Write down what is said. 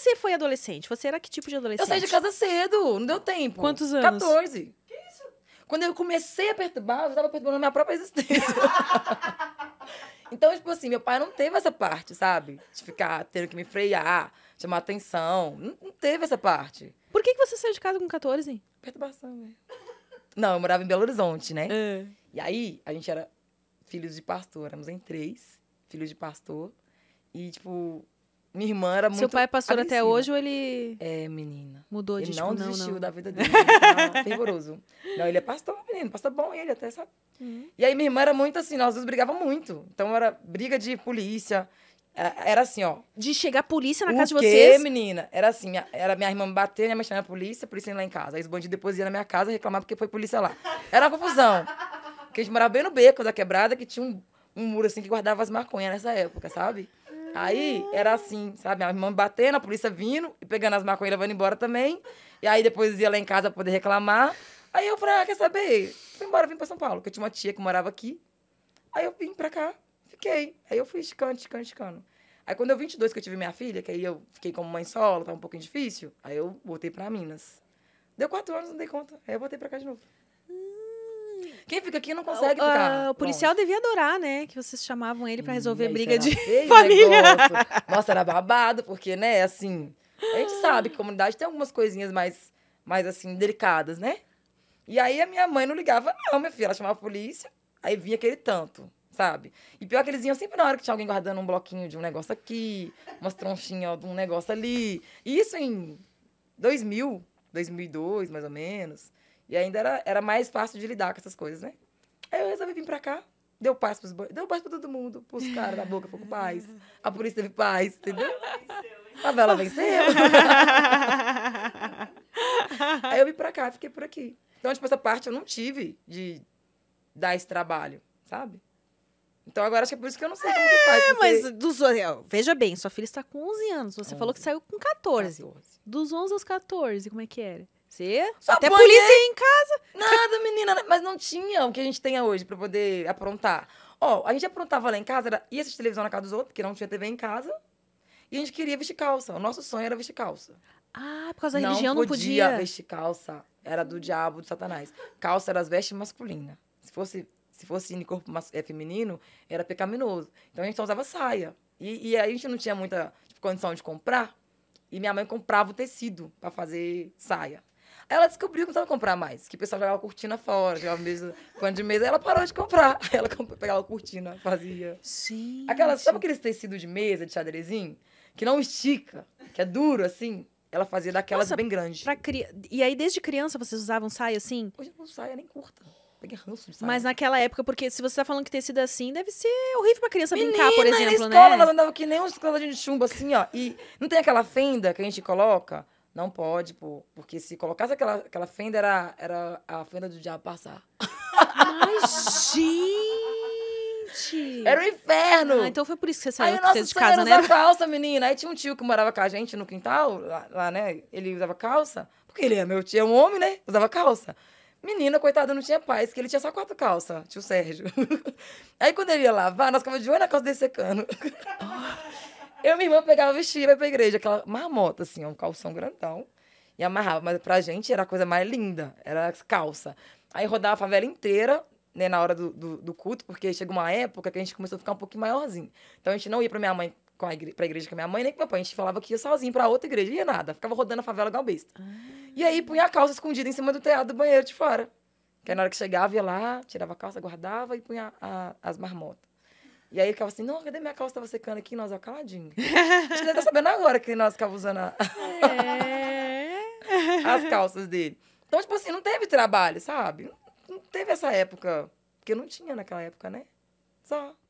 você foi adolescente? Você era que tipo de adolescente? Eu saí de casa cedo, não deu tempo. Quantos anos? 14. Que isso? Quando eu comecei a perturbar, eu estava perturbando a minha própria existência. então, tipo assim, meu pai não teve essa parte, sabe? De ficar tendo que me frear, chamar atenção. Não, não teve essa parte. Por que, que você saiu de casa com 14? Perturbação, né? Não, eu morava em Belo Horizonte, né? É. E aí, a gente era filhos de pastor, éramos em três, filhos de pastor. E, tipo, minha irmã era muito. Seu pai é pastor agressiva. até hoje ou ele. É, menina. Mudou de Ele tipo, não desistiu não, não. da vida dele. Tá é rigoroso. Não, ele é pastor, menino. Pastor bom, ele até sabe. Uhum. E aí minha irmã era muito assim, nós dois brigava muito. Então era briga de polícia. É, era, assim, ó. De chegar a polícia na o casa quê, de vocês? menina? Era assim, minha, era minha irmã me bater, minha mãe chamar a polícia, a polícia ia lá em casa. Aí os bandidos depois iam na minha casa reclamar porque foi polícia lá. Era uma confusão. Porque a gente morava bem no beco da quebrada, que tinha um, um muro assim que guardava as maconhas nessa época, sabe? Aí era assim, sabe? A irmã batendo, a polícia vindo e pegando as maconheiras, vando embora também. E aí depois ia lá em casa pra poder reclamar. Aí eu falei, ah, quer saber? Fui embora, vim pra São Paulo, porque eu tinha uma tia que morava aqui. Aí eu vim pra cá, fiquei. Aí eu fui esticando, esticando, esticando. Aí quando eu 22 que eu tive minha filha, que aí eu fiquei como mãe solo, tava um pouquinho difícil, aí eu voltei pra Minas. Deu quatro anos, não dei conta. Aí eu voltei pra cá de novo. Quem fica aqui não é consegue é, o, ficar. Uh, o policial longe. devia adorar, né? Que vocês chamavam ele para resolver hum, briga de família. Negócio. Nossa, era babado, porque, né, assim... A gente sabe que a comunidade tem algumas coisinhas mais, mais assim, delicadas, né? E aí a minha mãe não ligava, não, minha filha. Ela chamava a polícia, aí vinha aquele tanto, sabe? E pior que eles iam sempre na hora que tinha alguém guardando um bloquinho de um negócio aqui, umas tronchinhas de um negócio ali. E isso em 2000, 2002, mais ou menos. E ainda era, era mais fácil de lidar com essas coisas, né? Aí eu resolvi vir pra cá, deu paz pros banhos, deu paz pra todo mundo, pros caras da boca, ficou paz. A polícia teve paz, entendeu? A vela venceu. Aí eu vim pra cá, fiquei por aqui. Então, tipo, essa parte eu não tive de dar esse trabalho, sabe? Então agora acho que é por isso que eu não sei como que faz. É, porque... mas dos, veja bem, sua filha está com 11 anos. Você 11. falou que saiu com 14. 14. Dos 11 aos 14, como é que era? Você? Só Até banhei. polícia em casa. Nada, menina. Mas não tinha o que a gente tem hoje para poder aprontar. Ó, oh, a gente aprontava lá em casa, era, ia assistir televisão na casa dos outros, porque não tinha TV em casa. E a gente queria vestir calça. O nosso sonho era vestir calça. Ah, por causa da não religião não podia. Não podia vestir calça. Era do diabo, do satanás. Calça era as vestes masculinas. Se fosse, se fosse de corpo é, feminino, era pecaminoso. Então a gente só usava saia. E, e a gente não tinha muita tipo, condição de comprar. E minha mãe comprava o tecido para fazer saia. Aí ela descobriu que não precisava comprar mais, que o pessoal jogava cortina fora, jogava mesa, quando de mesa. Aí ela parou de comprar. Aí ela pegava cortina, fazia. Sim. Aquela, sabe aqueles tecidos de mesa, de xadrezinho? Que não estica, que é duro assim? Ela fazia daquelas Nossa, bem grandes. cri... E aí, desde criança, vocês usavam saia assim? Hoje não saia nem curta. Peguei ranço de saia. Mas naquela época, porque se você tá falando que tecido é assim, deve ser horrível pra criança Menina, brincar, por exemplo, na né? escola, né? ela andava que nem uma escola de chumbo, assim, ó. E não tem aquela fenda que a gente coloca não pode, pô. Porque se colocasse aquela, aquela fenda, era, era a fenda do diabo passar. Mas, gente! Era o um inferno! Ah, então foi por isso que você saiu Aí, nossa, de casa, né? Aí calça, menina. Aí tinha um tio que morava com a gente no quintal, lá, lá, né? Ele usava calça. Porque ele é meu tio, é um homem, né? Usava calça. Menina, coitada, não tinha paz, que ele tinha só quatro calças, tio Sérgio. Aí quando ele ia lavar, nós ficava de olho na calça dele secando. Eu e minha irmã pegava vestido e ia pra igreja, aquela marmota, assim, um calção grandão. E amarrava. Mas pra gente era a coisa mais linda, era calça. Aí rodava a favela inteira, né, na hora do, do, do culto, porque chegou uma época que a gente começou a ficar um pouquinho maiorzinho. Então a gente não ia pra minha mãe com a igre pra igreja com a minha mãe, nem com meu pai. A gente falava que ia sozinho pra outra igreja. Ia nada. Ficava rodando a favela igual besta. Ah. E aí punha a calça escondida em cima do telhado do banheiro de fora. Que aí na hora que chegava, ia lá, tirava a calça, guardava e punha a, as marmotas. E aí ele ficava assim, não, cadê minha calça? Tava tá secando aqui, nós, ó, caladinho. a gente tá sabendo agora que nós ficava usando a... É. as calças dele. Então, tipo assim, não teve trabalho, sabe? Não, não teve essa época, porque não tinha naquela época, né? Só.